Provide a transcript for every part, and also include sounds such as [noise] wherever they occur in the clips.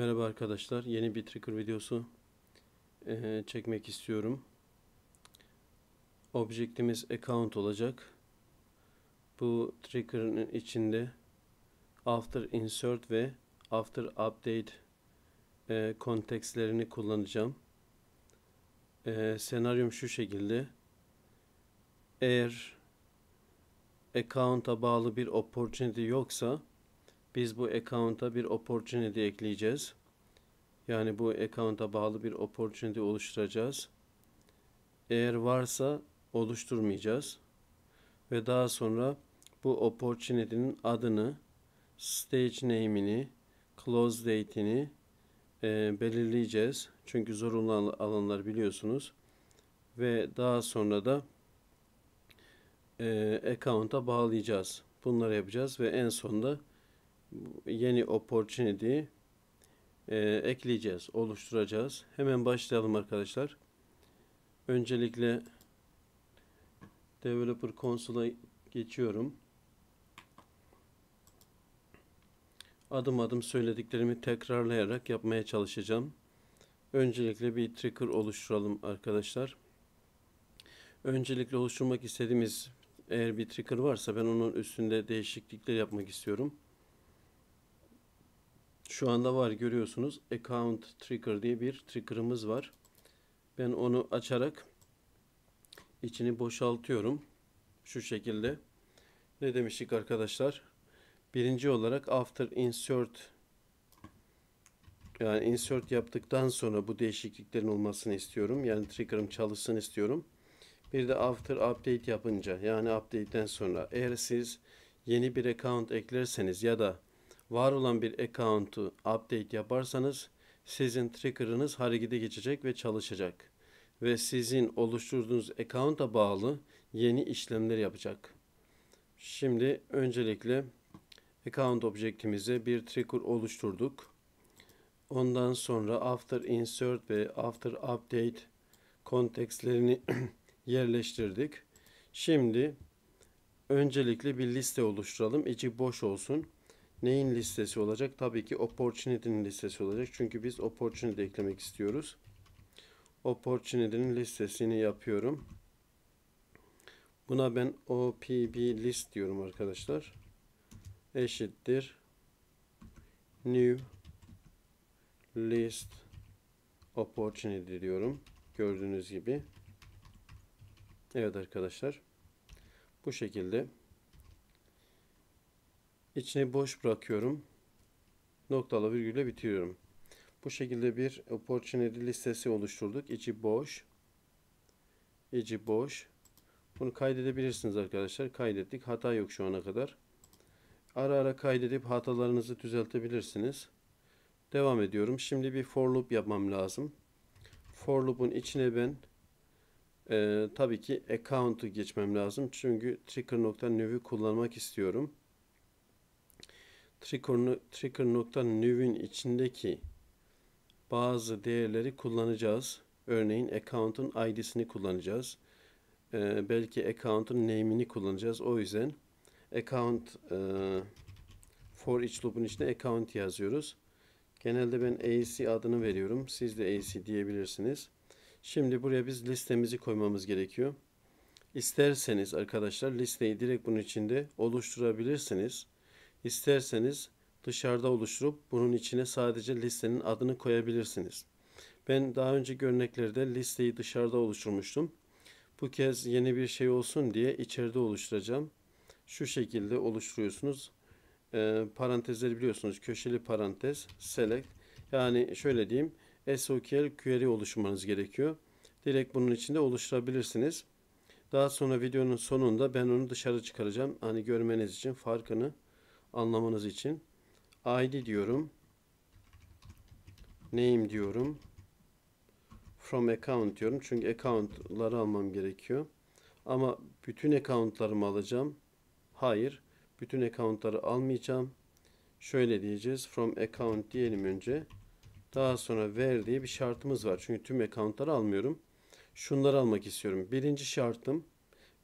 Merhaba arkadaşlar. Yeni bir trigger videosu e, çekmek istiyorum. Objektimiz account olacak. Bu trigger'ın içinde after insert ve after update e, kontekstlerini kullanacağım. E, senaryom şu şekilde. Eğer account'a bağlı bir opportunity yoksa biz bu account'a bir opportunity ekleyeceğiz. Yani bu account'a bağlı bir opportunity oluşturacağız. Eğer varsa oluşturmayacağız. Ve daha sonra bu opportunity'nin adını, stage name'ini, close date'ini e, belirleyeceğiz. Çünkü zorunlu alanlar biliyorsunuz. Ve daha sonra da e, account'a bağlayacağız. Bunları yapacağız ve en sonunda yeni opportunity e, ekleyeceğiz, oluşturacağız. Hemen başlayalım arkadaşlar. Öncelikle Developer Console'a geçiyorum. Adım adım söylediklerimi tekrarlayarak yapmaya çalışacağım. Öncelikle bir trigger oluşturalım arkadaşlar. Öncelikle oluşturmak istediğimiz eğer bir trigger varsa ben onun üstünde değişiklikler yapmak istiyorum. Şu anda var görüyorsunuz. Account Trigger diye bir trigger'ımız var. Ben onu açarak içini boşaltıyorum. Şu şekilde. Ne demiştik arkadaşlar? Birinci olarak after insert yani insert yaptıktan sonra bu değişikliklerin olmasını istiyorum. Yani trigger'ım çalışsın istiyorum. Bir de after update yapınca yani update'den sonra eğer siz yeni bir account eklerseniz ya da var olan bir account'u update yaparsanız sizin trigger'ınız harekete geçecek ve çalışacak ve sizin oluşturduğunuz account'a bağlı yeni işlemler yapacak. Şimdi öncelikle account objektimize bir trigger oluşturduk. Ondan sonra after insert ve after update kontekstlerini [clears throat] yerleştirdik. Şimdi öncelikle bir liste oluşturalım. İçi boş olsun neyin listesi olacak? Tabii ki opportunity'nin listesi olacak. Çünkü biz opportunity eklemek istiyoruz. Opportunity'nin listesini yapıyorum. Buna ben OPB list diyorum arkadaşlar. Eşittir new list opportunity diyorum. Gördüğünüz gibi. Evet arkadaşlar. Bu şekilde içine boş bırakıyorum. Noktalı virgülle bitiriyorum. Bu şekilde bir opportunity listesi oluşturduk. İçi boş. İçi boş. Bunu kaydedebilirsiniz arkadaşlar. Kaydettik. Hata yok şu ana kadar. Ara ara kaydedip hatalarınızı düzeltebilirsiniz. Devam ediyorum. Şimdi bir for loop yapmam lazım. For loop'un içine ben e, tabii ki account'u geçmem lazım. Çünkü trigger.new'i kullanmak istiyorum. Tracker.new'in içindeki bazı değerleri kullanacağız. Örneğin account'un id'sini kullanacağız. Ee, belki account'un name'ini kullanacağız. O yüzden account e, for each loop'un içinde account yazıyoruz. Genelde ben AC adını veriyorum. Siz de AC diyebilirsiniz. Şimdi buraya biz listemizi koymamız gerekiyor. İsterseniz arkadaşlar listeyi direkt bunun içinde oluşturabilirsiniz. İsterseniz dışarıda oluşturup bunun içine sadece listenin adını koyabilirsiniz. Ben daha önceki örneklerde listeyi dışarıda oluşturmuştum. Bu kez yeni bir şey olsun diye içeride oluşturacağım. Şu şekilde oluşturuyorsunuz. E, parantezleri biliyorsunuz. Köşeli parantez, select. Yani şöyle diyeyim. SQL query oluşturmanız gerekiyor. Direkt bunun içinde oluşturabilirsiniz. Daha sonra videonun sonunda ben onu dışarı çıkaracağım. Hani görmeniz için farkını anlamanız için id diyorum name diyorum from account diyorum çünkü accountları almam gerekiyor ama bütün accountlarımı alacağım hayır bütün accountları almayacağım şöyle diyeceğiz from account diyelim önce daha sonra ver diye bir şartımız var çünkü tüm accountları almıyorum şunları almak istiyorum birinci şartım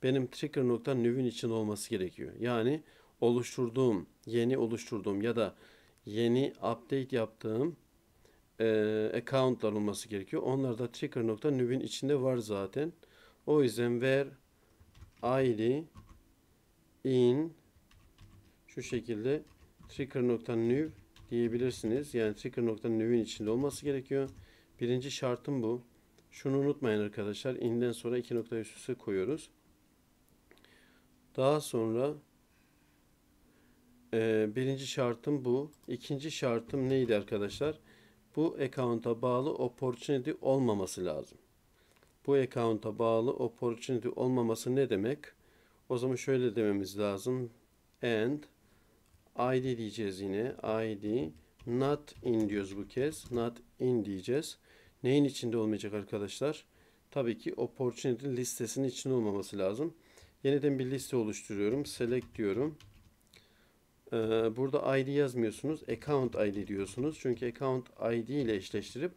benim trigger nokta növün için olması gerekiyor yani oluşturduğum yeni oluşturduğum ya da yeni update yaptığım e, accountlar olması gerekiyor. Onlar da ticker.new'in içinde var zaten. O yüzden ver id in şu şekilde trigger.new diyebilirsiniz. Yani trigger.new'in içinde olması gerekiyor. Birinci şartım bu. Şunu unutmayın arkadaşlar. In'den sonra iki koyuyoruz. Daha sonra ee, birinci şartım bu. İkinci şartım neydi arkadaşlar? Bu account'a bağlı opportunity olmaması lazım. Bu account'a bağlı opportunity olmaması ne demek? O zaman şöyle dememiz lazım. And ID diyeceğiz yine. ID not in diyoruz bu kez. Not in diyeceğiz. Neyin içinde olmayacak arkadaşlar? Tabii ki opportunity listesinin içinde olmaması lazım. Yeniden bir liste oluşturuyorum. Select diyorum. Ee, burada ID yazmıyorsunuz. Account ID diyorsunuz. Çünkü account ID ile eşleştirip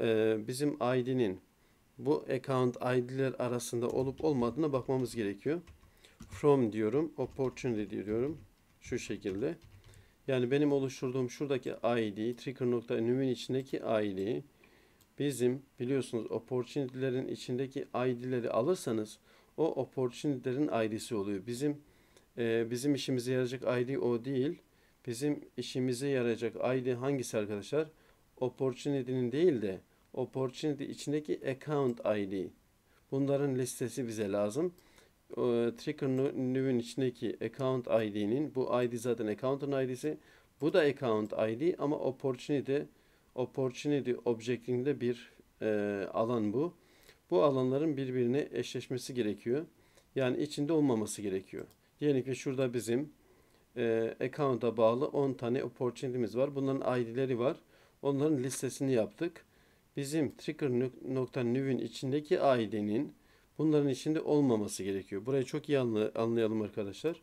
e, bizim ID'nin bu account ID'ler arasında olup olmadığına bakmamız gerekiyor. From diyorum. Opportunity diyorum. Şu şekilde. Yani benim oluşturduğum şuradaki ID, trigger.enum'in içindeki ID, bizim biliyorsunuz opportunity'lerin içindeki ID'leri alırsanız o opportunity'lerin ID'si oluyor. Bizim e, bizim işimize yarayacak ID o değil. Bizim işimize yarayacak ID hangisi arkadaşlar? Opportunity'nin değil de Opportunity içindeki Account ID. Bunların listesi bize lazım. E, ee, Tricker New'in içindeki Account ID'nin bu ID zaten Account'un ID'si. Bu da Account ID ama Opportunity Opportunity Object'inde bir e, alan bu. Bu alanların birbirine eşleşmesi gerekiyor. Yani içinde olmaması gerekiyor. Diyelim ki şurada bizim e, account'a bağlı 10 tane opportunity'miz var. Bunların ID'leri var. Onların listesini yaptık. Bizim trigger.new'in içindeki ID'nin bunların içinde olmaması gerekiyor. Burayı çok iyi anlayalım arkadaşlar.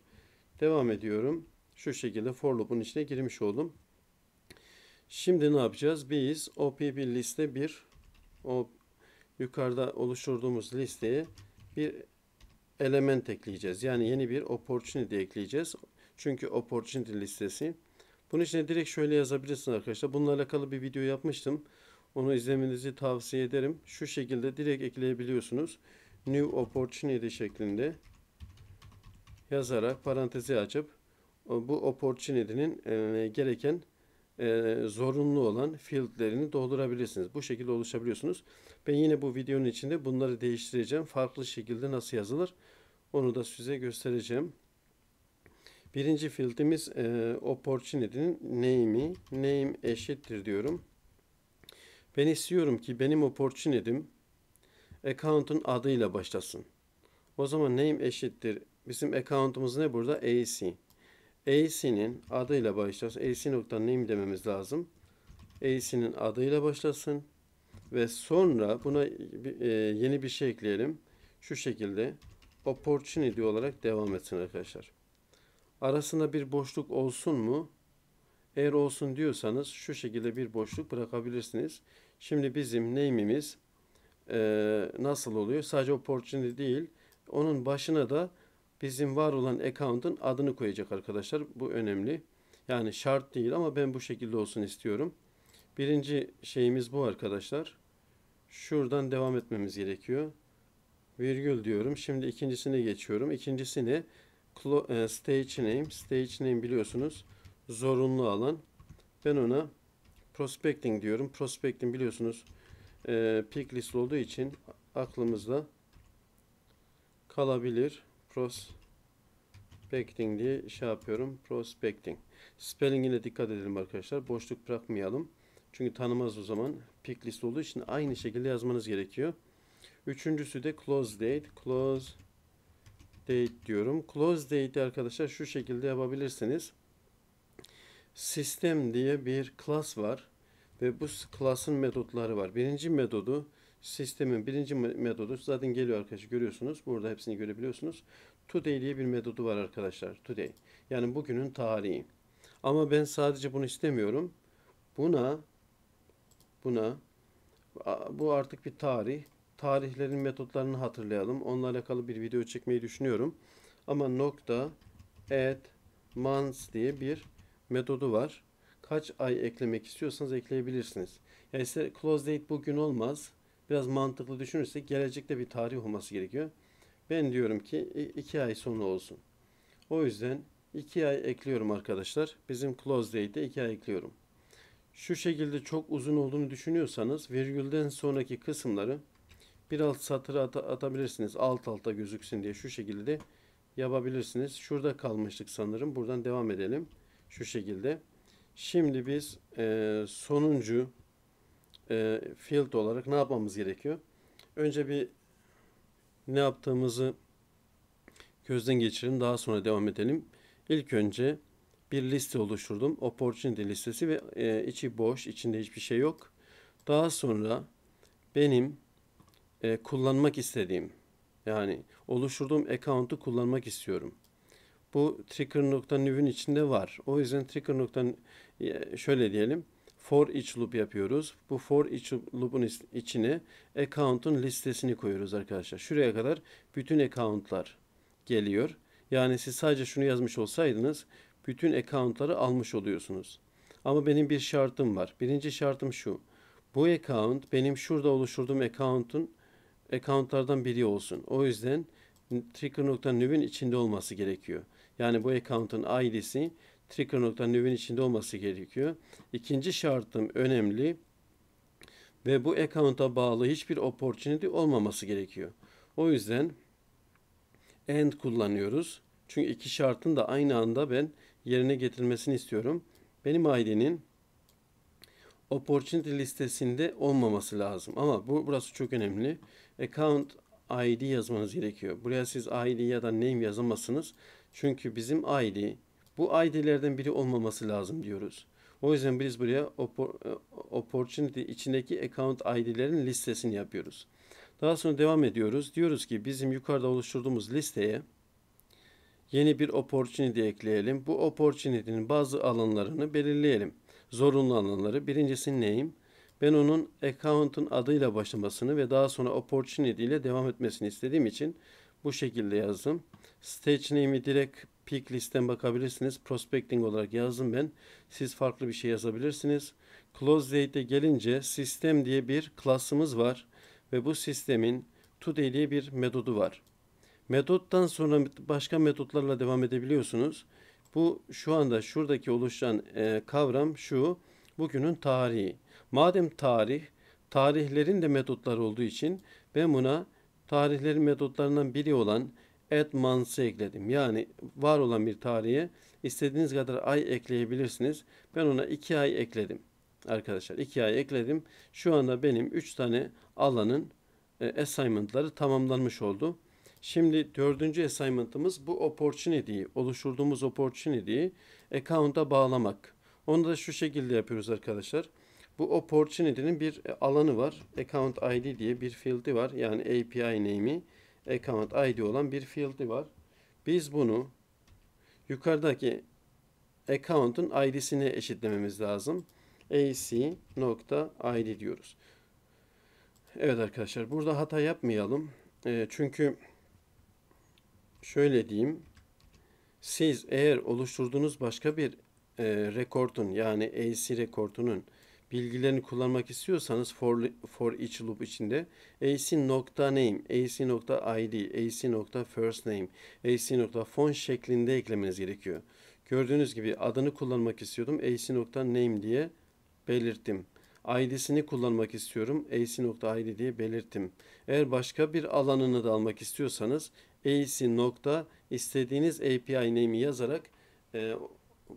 Devam ediyorum. Şu şekilde for loop'un içine girmiş oldum. Şimdi ne yapacağız? Biz OPP liste 1 o yukarıda oluşturduğumuz listeye bir element ekleyeceğiz. Yani yeni bir opportunity ekleyeceğiz. Çünkü opportunity listesi. Bunun için direkt şöyle yazabilirsiniz arkadaşlar. Bununla alakalı bir video yapmıştım. Onu izlemenizi tavsiye ederim. Şu şekilde direkt ekleyebiliyorsunuz. New opportunity şeklinde yazarak parantezi açıp e, bu opportunity'nin e, gereken e, zorunlu olan fieldlerini doldurabilirsiniz. Bu şekilde oluşabiliyorsunuz. Ben yine bu videonun içinde bunları değiştireceğim. Farklı şekilde nasıl yazılır onu da size göstereceğim. Birinci fieldimiz e, opportunity'nin name'i. Name eşittir diyorum. Ben istiyorum ki benim opportunity'm account'un adıyla başlasın. O zaman name eşittir. Bizim account'umuz ne burada? AC. AC'nin adıyla başlasın. AC nokta name dememiz lazım. AC'nin adıyla başlasın. Ve sonra buna e, yeni bir şey ekleyelim. Şu şekilde opportunity olarak devam etsin arkadaşlar. Arasında bir boşluk olsun mu? Eğer olsun diyorsanız şu şekilde bir boşluk bırakabilirsiniz. Şimdi bizim name'imiz e, nasıl oluyor? Sadece opportunity değil. Onun başına da bizim var olan account'un adını koyacak arkadaşlar. Bu önemli. Yani şart değil ama ben bu şekilde olsun istiyorum. Birinci şeyimiz bu arkadaşlar. Şuradan devam etmemiz gerekiyor. Virgül diyorum. Şimdi ikincisine geçiyorum. İkincisi ne? E, stage name. Stage name biliyorsunuz zorunlu alan. Ben ona prospecting diyorum. Prospecting biliyorsunuz e, pick list olduğu için aklımızda kalabilir prospecting diye şey yapıyorum. Prospecting. Spelling'ine dikkat edelim arkadaşlar. Boşluk bırakmayalım. Çünkü tanımaz o zaman. Pick list olduğu için aynı şekilde yazmanız gerekiyor. Üçüncüsü de close date. Close date diyorum. Close date arkadaşlar şu şekilde yapabilirsiniz. Sistem diye bir class var ve bu class'ın metotları var. Birinci metodu sistemin birinci metodu zaten geliyor arkadaşlar görüyorsunuz. Burada hepsini görebiliyorsunuz. Today diye bir metodu var arkadaşlar. Today. Yani bugünün tarihi. Ama ben sadece bunu istemiyorum. Buna buna bu artık bir tarih. Tarihlerin metotlarını hatırlayalım. Onunla alakalı bir video çekmeyi düşünüyorum. Ama nokta add months diye bir metodu var. Kaç ay eklemek istiyorsanız ekleyebilirsiniz. Yani ise close date bugün olmaz biraz mantıklı düşünürsek gelecekte bir tarih olması gerekiyor. Ben diyorum ki e, iki ay sonu olsun. O yüzden iki ay ekliyorum arkadaşlar. Bizim close date'e iki ay ekliyorum. Şu şekilde çok uzun olduğunu düşünüyorsanız virgülden sonraki kısımları bir alt satıra at atabilirsiniz. Alt alta gözüksün diye şu şekilde yapabilirsiniz. Şurada kalmıştık sanırım. Buradan devam edelim. Şu şekilde. Şimdi biz e, sonuncu e, field olarak ne yapmamız gerekiyor? Önce bir ne yaptığımızı gözden geçirelim. Daha sonra devam edelim. İlk önce bir liste oluşturdum. Opportunity listesi ve e, içi boş. içinde hiçbir şey yok. Daha sonra benim e, kullanmak istediğim yani oluşturduğum account'u kullanmak istiyorum. Bu trigger.new'un içinde var. O yüzden trigger.new şöyle diyelim for each loop yapıyoruz. Bu for each loop'un içine account'un listesini koyuyoruz arkadaşlar. Şuraya kadar bütün account'lar geliyor. Yani siz sadece şunu yazmış olsaydınız bütün account'ları almış oluyorsunuz. Ama benim bir şartım var. Birinci şartım şu. Bu account benim şurada oluşturduğum account'un account'lardan biri olsun. O yüzden trigger.new'in içinde olması gerekiyor. Yani bu account'un ID'si trigger nokta içinde olması gerekiyor. İkinci şartım önemli ve bu account'a bağlı hiçbir opportunity olmaması gerekiyor. O yüzden and kullanıyoruz. Çünkü iki şartın da aynı anda ben yerine getirilmesini istiyorum. Benim ID'nin opportunity listesinde olmaması lazım. Ama bu burası çok önemli. Account ID yazmanız gerekiyor. Buraya siz ID ya da name yazamazsınız. Çünkü bizim ID bu ID'lerden biri olmaması lazım diyoruz. O yüzden biz buraya e, opportunity içindeki account ID'lerin listesini yapıyoruz. Daha sonra devam ediyoruz. Diyoruz ki bizim yukarıda oluşturduğumuz listeye yeni bir opportunity ekleyelim. Bu opportunity'nin bazı alanlarını belirleyelim. Zorunlu alanları. Birincisi neyim? Ben onun account'un adıyla başlamasını ve daha sonra opportunity ile devam etmesini istediğim için bu şekilde yazdım. Stage name'i direkt Peak listen bakabilirsiniz. Prospecting olarak yazdım ben. Siz farklı bir şey yazabilirsiniz. Close date'e gelince sistem diye bir klasımız var ve bu sistemin today diye bir metodu var. Metottan sonra başka metotlarla devam edebiliyorsunuz. Bu şu anda şuradaki oluşan e, kavram şu. Bugünün tarihi. Madem tarih, tarihlerin de metotları olduğu için ben buna tarihlerin metotlarından biri olan Admonths'ı ekledim. Yani var olan bir tarihe istediğiniz kadar ay ekleyebilirsiniz. Ben ona 2 ay ekledim. Arkadaşlar 2 ay ekledim. Şu anda benim 3 tane alanın e, assignment'ları tamamlanmış oldu. Şimdi dördüncü assignment'ımız bu opportunity'yi, oluşturduğumuz opportunity'yi account'a bağlamak. Onu da şu şekilde yapıyoruz arkadaşlar. Bu opportunity'nin bir alanı var. Account ID diye bir field'i var. Yani API name'i account ID olan bir field'i var. Biz bunu yukarıdaki account'un ID'sini eşitlememiz lazım. ac.id diyoruz. Evet arkadaşlar burada hata yapmayalım. E, çünkü şöyle diyeyim. Siz eğer oluşturduğunuz başka bir e, rekordun yani AC rekordunun bilgilerini kullanmak istiyorsanız for, for each loop içinde ac.name, ac.id, ac.firstname, ac.phone şeklinde eklemeniz gerekiyor. Gördüğünüz gibi adını kullanmak istiyordum. ac.name diye belirttim. ID'sini kullanmak istiyorum. ac.id diye belirttim. Eğer başka bir alanını da almak istiyorsanız ac. istediğiniz API name'i yazarak e,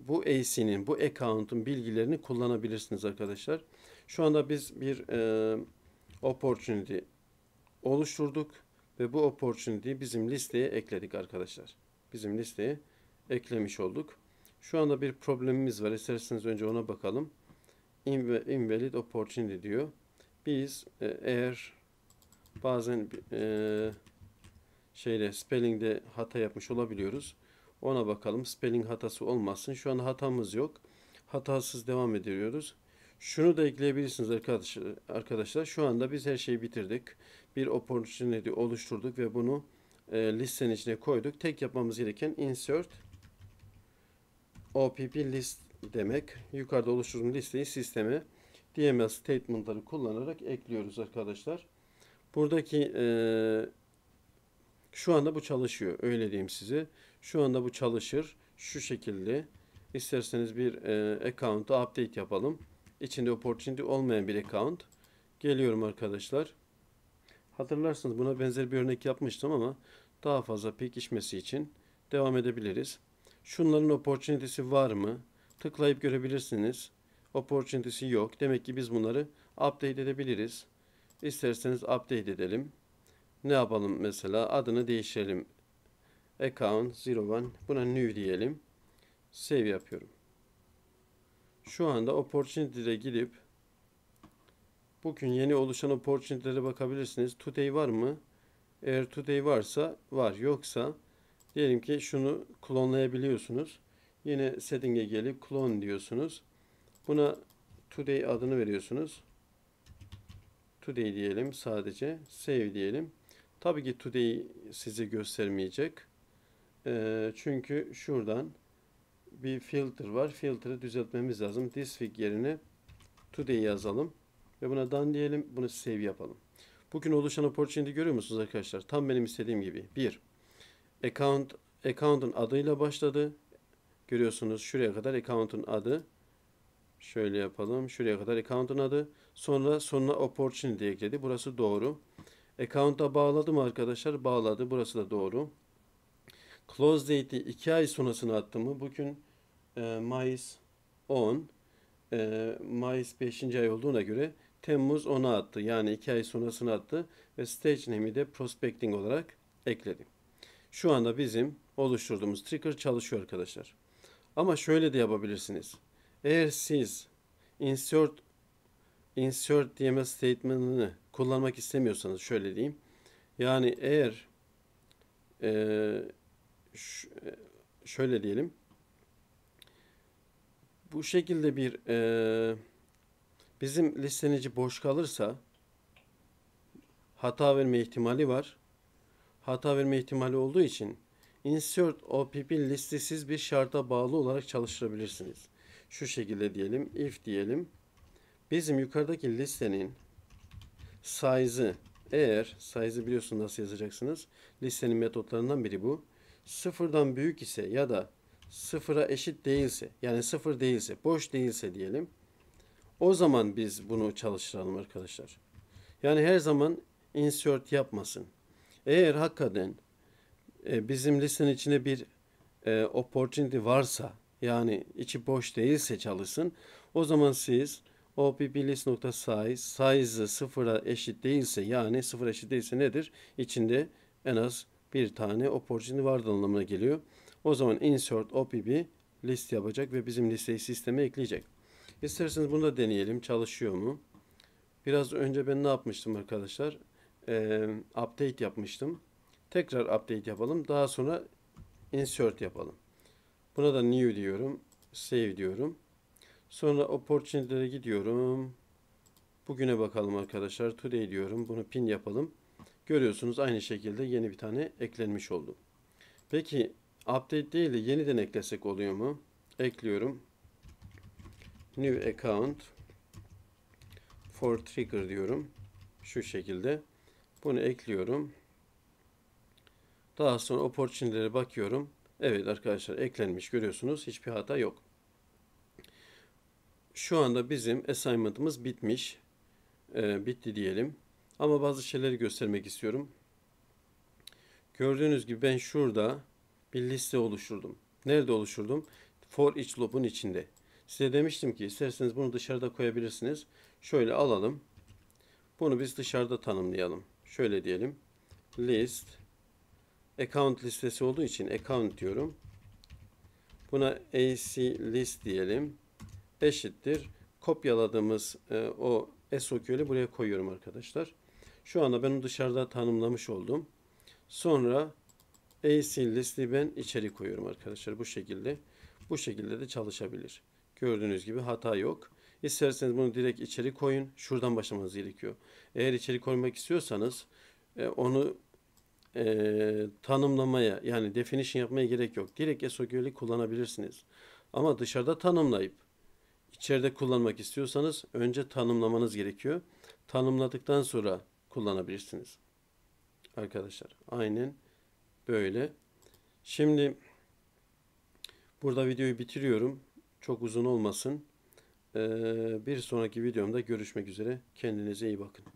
bu AC'nin, bu account'un bilgilerini kullanabilirsiniz arkadaşlar. Şu anda biz bir e, opportunity oluşturduk ve bu opportunity'yi bizim listeye ekledik arkadaşlar. Bizim listeye eklemiş olduk. Şu anda bir problemimiz var. İsterseniz önce ona bakalım. Invalid opportunity diyor. Biz e, eğer bazen e, şeyde spelling'de hata yapmış olabiliyoruz. Ona bakalım. Spelling hatası olmasın. Şu an hatamız yok. Hatasız devam ediyoruz. Şunu da ekleyebilirsiniz arkadaşlar. Arkadaşlar şu anda biz her şeyi bitirdik. Bir opportunity oluşturduk ve bunu e, listenin içine koyduk. Tek yapmamız gereken insert opp list demek. Yukarıda oluşturduğum listeyi sisteme DML statement'ları kullanarak ekliyoruz arkadaşlar. Buradaki e, şu anda bu çalışıyor. Öyle diyeyim size. Şu anda bu çalışır. Şu şekilde. isterseniz bir e, account'a update yapalım. İçinde opportunity olmayan bir account. Geliyorum arkadaşlar. Hatırlarsınız buna benzer bir örnek yapmıştım ama daha fazla pekişmesi için devam edebiliriz. Şunların opportunity'si var mı? Tıklayıp görebilirsiniz. Opportunity'si yok. Demek ki biz bunları update edebiliriz. İsterseniz update edelim. Ne yapalım mesela? Adını değiştirelim account 01 buna new diyelim. Save yapıyorum. Şu anda opportunity'de gidip bugün yeni oluşan opportunity'lere bakabilirsiniz. Today var mı? Eğer today varsa var. Yoksa diyelim ki şunu klonlayabiliyorsunuz. Yine setting'e gelip clone diyorsunuz. Buna today adını veriyorsunuz. Today diyelim sadece. Save diyelim. Tabii ki today sizi göstermeyecek. E, çünkü şuradan bir filter var. Filtre düzeltmemiz lazım. This week yerine today yazalım. Ve buna done diyelim. Bunu save yapalım. Bugün oluşan opportunity görüyor musunuz arkadaşlar? Tam benim istediğim gibi. 1. Account, account'un adıyla başladı. Görüyorsunuz şuraya kadar account'un adı. Şöyle yapalım. Şuraya kadar account'un adı. Sonra sonuna opportunity ekledi. Burası doğru. Account'a bağladım arkadaşlar? Bağladı. Burası da doğru. Close date'i 2 ay sonrasına attım mı? Bugün e, Mayıs 10. E, Mayıs 5. ay olduğuna göre Temmuz 10'a attı. Yani 2 ay sonrasına attı. Ve stage name'i de prospecting olarak ekledim. Şu anda bizim oluşturduğumuz trigger çalışıyor arkadaşlar. Ama şöyle de yapabilirsiniz. Eğer siz insert insert DMS statement'ını kullanmak istemiyorsanız şöyle diyeyim. Yani eğer e, şöyle diyelim. Bu şekilde bir e, bizim listenici boş kalırsa hata verme ihtimali var. Hata verme ihtimali olduğu için insert OPP listesiz bir şarta bağlı olarak çalıştırabilirsiniz. Şu şekilde diyelim, if diyelim. Bizim yukarıdaki listenin size'ı eğer size'ı biliyorsunuz nasıl yazacaksınız. Listenin metotlarından biri bu sıfırdan büyük ise ya da sıfıra eşit değilse yani sıfır değilse boş değilse diyelim o zaman biz bunu çalıştıralım arkadaşlar. Yani her zaman insert yapmasın. Eğer hakikaten e, bizim listenin içine bir e, opportunity varsa yani içi boş değilse çalışsın o zaman siz opplist.size size sıfıra eşit değilse yani sıfır eşit değilse nedir? İçinde en az bir tane opportunity vardı anlamına geliyor. O zaman insert OPB list yapacak ve bizim listeyi sisteme ekleyecek. İsterseniz bunu da deneyelim. Çalışıyor mu? Biraz önce ben ne yapmıştım arkadaşlar? Ee, update yapmıştım. Tekrar update yapalım. Daha sonra insert yapalım. Buna da new diyorum. Save diyorum. Sonra opportunity'lere gidiyorum. Bugüne bakalım arkadaşlar. Today diyorum. Bunu pin yapalım. Görüyorsunuz aynı şekilde yeni bir tane eklenmiş oldu. Peki update değil de yeniden eklesek oluyor mu? Ekliyorum. New account for trigger diyorum. Şu şekilde. Bunu ekliyorum. Daha sonra opportunity'lere bakıyorum. Evet arkadaşlar eklenmiş görüyorsunuz. Hiçbir hata yok. Şu anda bizim assignment'ımız bitmiş. Ee, bitti diyelim. Ama bazı şeyleri göstermek istiyorum. Gördüğünüz gibi ben şurada bir liste oluşturdum. Nerede oluşturdum? For each loop'un içinde. Size demiştim ki isterseniz bunu dışarıda koyabilirsiniz. Şöyle alalım. Bunu biz dışarıda tanımlayalım. Şöyle diyelim. List account listesi olduğu için account diyorum. Buna AC list diyelim. Eşittir. Kopyaladığımız e, o SOQ'yu buraya koyuyorum arkadaşlar. Şu anda ben onu dışarıda tanımlamış oldum. Sonra AC list'i ben içeri koyuyorum arkadaşlar bu şekilde. Bu şekilde de çalışabilir. Gördüğünüz gibi hata yok. İsterseniz bunu direkt içeri koyun. Şuradan başlamanız gerekiyor. Eğer içeri koymak istiyorsanız e, onu e, tanımlamaya yani definition yapmaya gerek yok. Direkt SQL'i kullanabilirsiniz. Ama dışarıda tanımlayıp içeride kullanmak istiyorsanız önce tanımlamanız gerekiyor. Tanımladıktan sonra kullanabilirsiniz. Arkadaşlar aynen böyle. Şimdi burada videoyu bitiriyorum. Çok uzun olmasın. Ee, bir sonraki videomda görüşmek üzere. Kendinize iyi bakın.